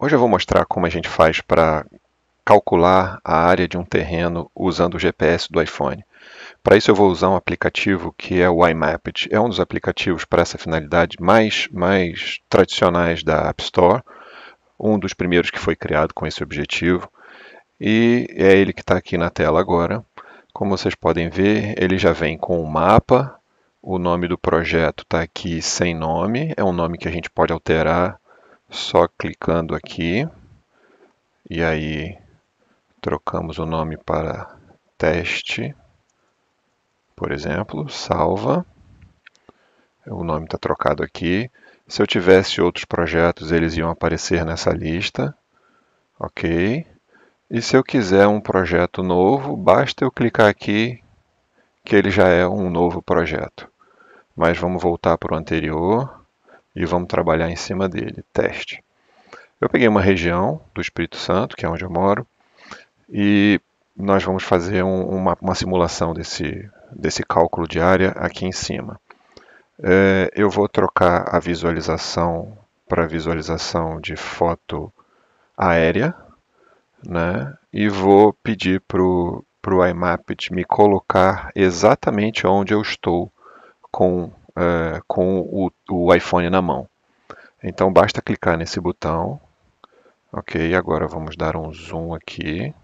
Hoje eu vou mostrar como a gente faz para calcular a área de um terreno usando o GPS do iPhone. Para isso eu vou usar um aplicativo que é o iMapit. É um dos aplicativos para essa finalidade mais, mais tradicionais da App Store. Um dos primeiros que foi criado com esse objetivo. E é ele que está aqui na tela agora. Como vocês podem ver, ele já vem com o um mapa. O nome do projeto está aqui sem nome. É um nome que a gente pode alterar só clicando aqui e aí trocamos o nome para teste, por exemplo, salva. O nome está trocado aqui. Se eu tivesse outros projetos, eles iam aparecer nessa lista. Ok. E se eu quiser um projeto novo, basta eu clicar aqui que ele já é um novo projeto. Mas vamos voltar para o anterior e vamos trabalhar em cima dele. Teste. Eu peguei uma região do Espírito Santo, que é onde eu moro, e nós vamos fazer um, uma, uma, simulação desse, desse cálculo de área aqui em cima. É, eu vou trocar a visualização para visualização de foto aérea, né? e vou pedir para o IMAP me colocar exatamente onde eu estou com é, com o, o iPhone na mão. Então basta clicar nesse botão. Ok, agora vamos dar um zoom aqui.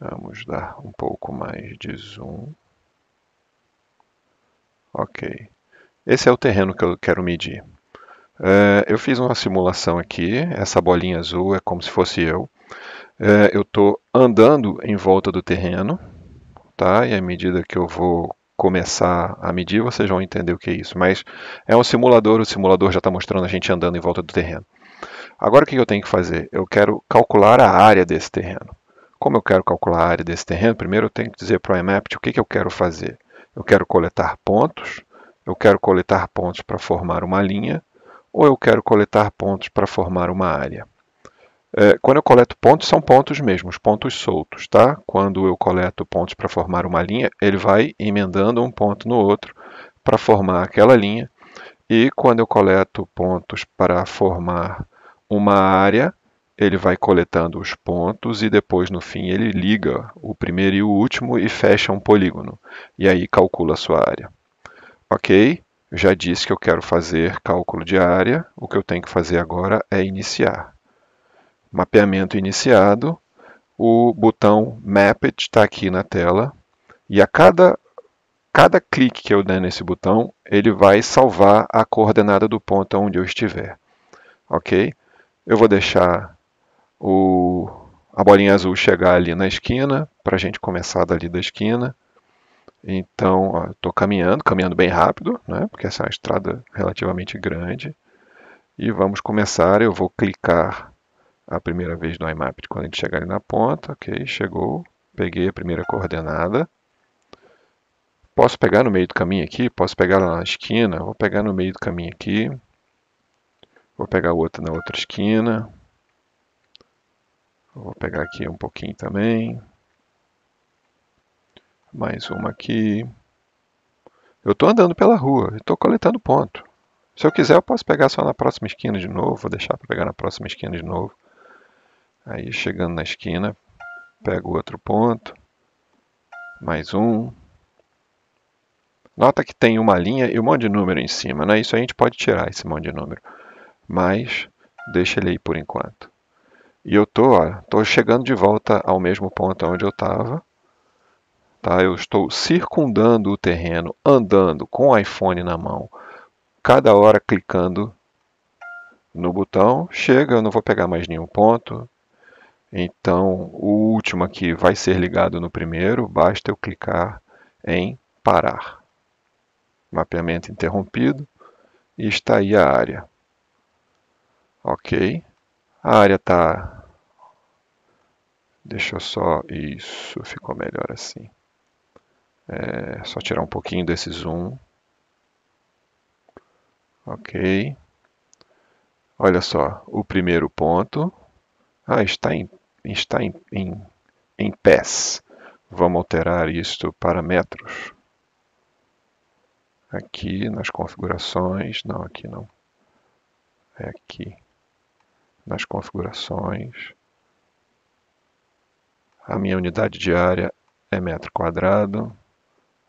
Vamos dar um pouco mais de zoom. Ok. Esse é o terreno que eu quero medir. Eh, eu fiz uma simulação aqui. Essa bolinha azul é como se fosse eu. Eh, eu estou andando em volta do terreno, tá? E à medida que eu vou começar a medir, vocês vão entender o que é isso. Mas é um simulador, o simulador já está mostrando a gente andando em volta do terreno. Agora o que eu tenho que fazer? Eu quero calcular a área desse terreno. Como eu quero calcular a área desse terreno, primeiro eu tenho que dizer para o IMAPT o que, que eu quero fazer. Eu quero coletar pontos, eu quero coletar pontos para formar uma linha, ou eu quero coletar pontos para formar uma área. É, quando eu coleto pontos, são pontos mesmo, os pontos soltos, tá? Quando eu coleto pontos para formar uma linha, ele vai emendando um ponto no outro para formar aquela linha. E quando eu coleto pontos para formar uma área, ele vai coletando os pontos e depois no fim ele liga o primeiro e o último e fecha um polígono. E aí calcula a sua área. Ok? Já disse que eu quero fazer cálculo de área. O que eu tenho que fazer agora é iniciar mapeamento iniciado, o botão Mapped está aqui na tela e a cada, cada clique que eu der nesse botão, ele vai salvar a coordenada do ponto onde eu estiver. Ok? Eu vou deixar o, a bolinha azul chegar ali na esquina, para a gente começar dali da esquina. Então, estou caminhando, caminhando bem rápido, né? porque essa é uma estrada relativamente grande. E vamos começar, eu vou clicar a primeira vez no IMAP quando a gente chegar ali na ponta. Ok, chegou. Peguei a primeira coordenada. Posso pegar no meio do caminho aqui, posso pegar lá na esquina, vou pegar no meio do caminho aqui. Vou pegar outra na outra esquina. Vou pegar aqui um pouquinho também. Mais uma aqui. Eu estou andando pela rua, estou coletando ponto. Se eu quiser, eu posso pegar só na próxima esquina de novo, vou deixar para pegar na próxima esquina de novo. Aí chegando na esquina, pego outro ponto, mais um. Nota que tem uma linha e um monte de número em cima, né? Isso a gente pode tirar esse monte de número, mas deixa ele aí por enquanto. E eu tô, ó, tô chegando de volta ao mesmo ponto onde eu estava. Tá? Eu estou circundando o terreno, andando com o iPhone na mão, cada hora clicando no botão. Chega, eu não vou pegar mais nenhum ponto, então, o último aqui vai ser ligado no primeiro, basta eu clicar em parar. Mapeamento interrompido e está aí a área. Ok. A área está... Deixa eu só... Isso, ficou melhor assim. É só tirar um pouquinho desse zoom. Ok. Olha só, o primeiro ponto... Ah, está em está em, em, em pés. Vamos alterar isto para metros. Aqui nas configurações, não, aqui não. É aqui. Nas configurações. A minha unidade de área é metro quadrado.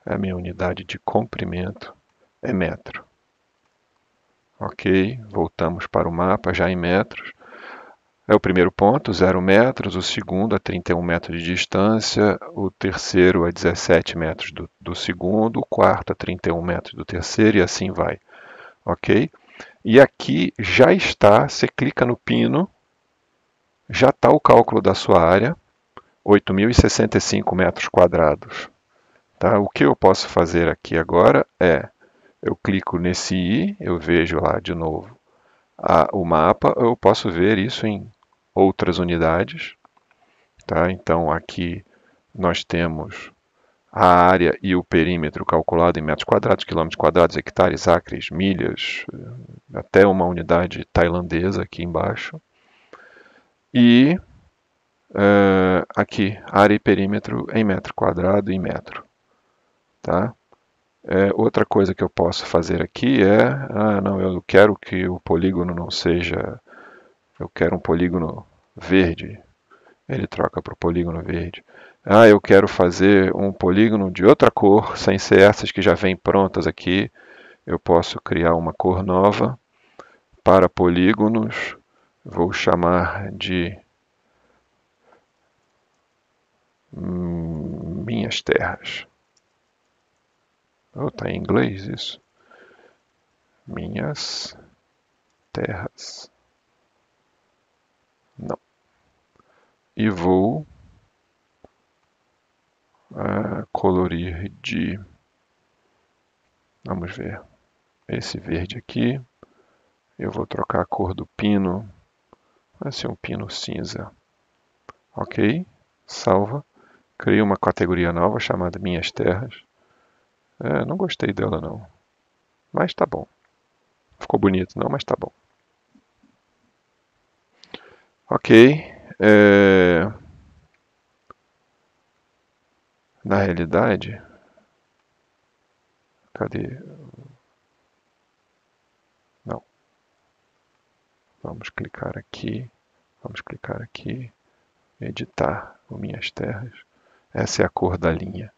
A minha unidade de comprimento é metro. Ok, voltamos para o mapa já em metros. É o primeiro ponto, 0 metros, o segundo a 31 metros de distância, o terceiro a 17 metros do, do segundo, o quarto a 31 metros do terceiro e assim vai. Ok? E aqui já está, você clica no pino, já está o cálculo da sua área, 8.065 metros quadrados. Tá? O que eu posso fazer aqui agora é, eu clico nesse i, eu vejo lá de novo a, o mapa, eu posso ver isso em outras unidades. Tá? Então, aqui nós temos a área e o perímetro calculado em metros quadrados, quilômetros quadrados, hectares, acres, milhas, até uma unidade tailandesa aqui embaixo. E uh, aqui, área e perímetro em metro quadrado e metro. Tá? É, outra coisa que eu posso fazer aqui é, ah, não, eu quero que o polígono não seja, eu quero um polígono verde. Ele troca para o polígono verde. Ah, eu quero fazer um polígono de outra cor, sem ser essas que já vêm prontas aqui. Eu posso criar uma cor nova para polígonos. Vou chamar de hum, minhas terras. Oh, tá em inglês isso. Minhas terras. Não e vou uh, colorir de, vamos ver, esse verde aqui, eu vou trocar a cor do pino, vai ser um pino cinza, ok? Salva, crio uma categoria nova chamada Minhas Terras, é, não gostei dela não, mas tá bom, ficou bonito não, mas tá bom. Ok, é... Na realidade, cadê? Não. Vamos clicar aqui, vamos clicar aqui, editar minhas terras. Essa é a cor da linha,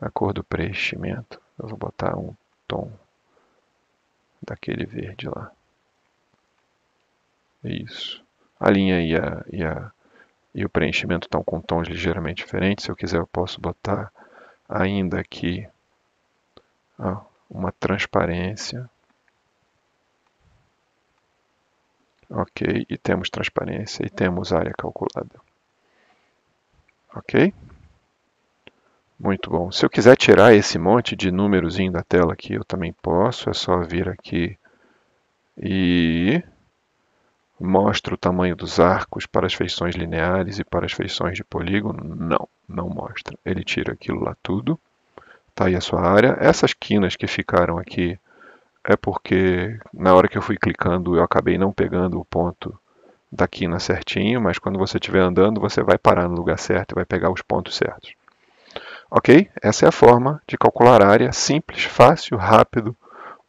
a cor do preenchimento. Eu vou botar um tom daquele verde lá. Isso. A linha e a, e a, e o preenchimento estão tá com tons ligeiramente diferentes. Se eu quiser, eu posso botar ainda aqui ó, uma transparência. Ok, e temos transparência e temos área calculada. Ok? Muito bom. Se eu quiser tirar esse monte de númerozinho da tela aqui, eu também posso. É só vir aqui e Mostra o tamanho dos arcos para as feições lineares e para as feições de polígono? Não, não mostra. Ele tira aquilo lá tudo. Está aí a sua área. Essas quinas que ficaram aqui é porque na hora que eu fui clicando eu acabei não pegando o ponto da quina certinho, mas quando você estiver andando você vai parar no lugar certo e vai pegar os pontos certos. Ok? Essa é a forma de calcular área simples, fácil, rápido,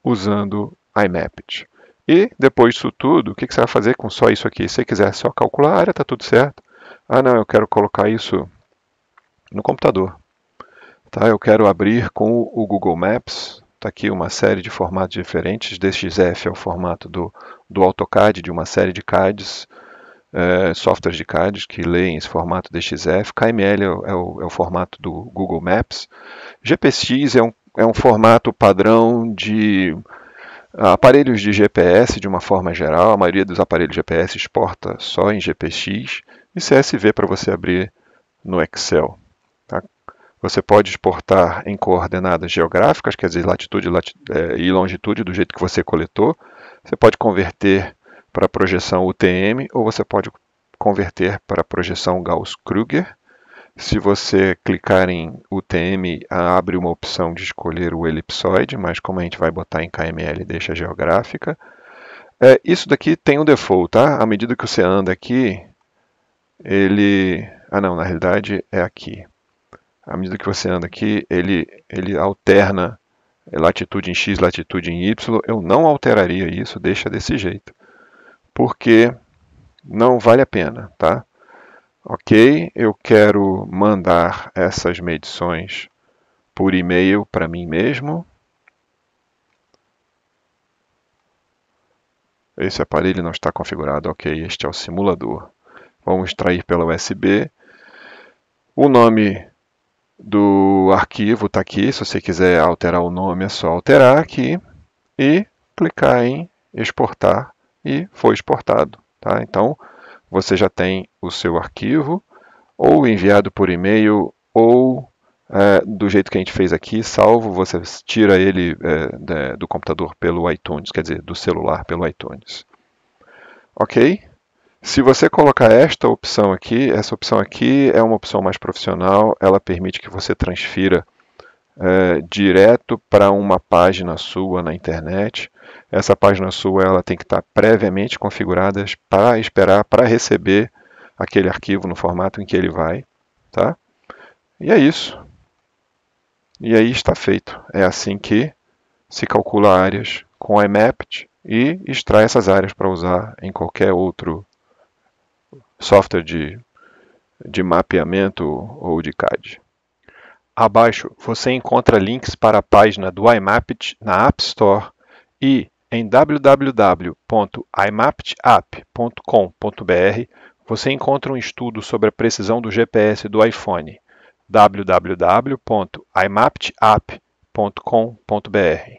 usando IMAP. E depois disso tudo, o que, você vai fazer com só isso aqui? Se você quiser só calcular a área, está tudo certo. Ah, não, eu quero colocar isso no computador. Tá? Eu quero abrir com o Google Maps. Está aqui uma série de formatos diferentes. DXF é o formato do, do AutoCAD, de uma série de CADs, é, softwares de CADs que leem esse formato DXF. KML é o, é o, é o formato do Google Maps. GPX é um, é um formato padrão de ah, aparelhos de GPS, de uma forma geral, a maioria dos aparelhos GPS exporta só em GPX e CSV para você abrir no Excel. Tá? Você pode exportar em coordenadas geográficas, quer dizer, latitude, latitude é, e longitude do jeito que você coletou. Você pode converter para a projeção UTM ou você pode converter para a projeção Gauss-Kruger se você clicar em UTM, abre uma opção de escolher o elipsoide, mas como a gente vai botar em KML, deixa geográfica. É, isso daqui tem um default, tá? À medida que você anda aqui, ele... Ah não, na realidade é aqui. À medida que você anda aqui, ele, ele alterna latitude em X, latitude em Y. Eu não alteraria isso, deixa desse jeito. Porque não vale a pena, tá? Ok, eu quero mandar essas medições por e-mail para mim mesmo. Esse aparelho não está configurado, ok, este é o simulador. Vamos extrair pela USB. O nome do arquivo está aqui, se você quiser alterar o nome é só alterar aqui e clicar em exportar e foi exportado. Tá? Então, você já tem o seu arquivo, ou enviado por e-mail, ou é, do jeito que a gente fez aqui, salvo, você tira ele é, do computador pelo iTunes, quer dizer, do celular pelo iTunes. Ok? Se você colocar esta opção aqui, essa opção aqui é uma opção mais profissional, ela permite que você transfira é, direto para uma página sua na internet. Essa página sua ela tem que estar tá previamente configurada para esperar para receber aquele arquivo no formato em que ele vai, tá? E é isso. E aí está feito. É assim que se calcula áreas com o Imapt e extrai essas áreas para usar em qualquer outro software de, de mapeamento ou de CAD. Abaixo você encontra links para a página do iMapt na App Store e em www.imaptapp.com.br você encontra um estudo sobre a precisão do GPS do iPhone. www.imaptapp.com.br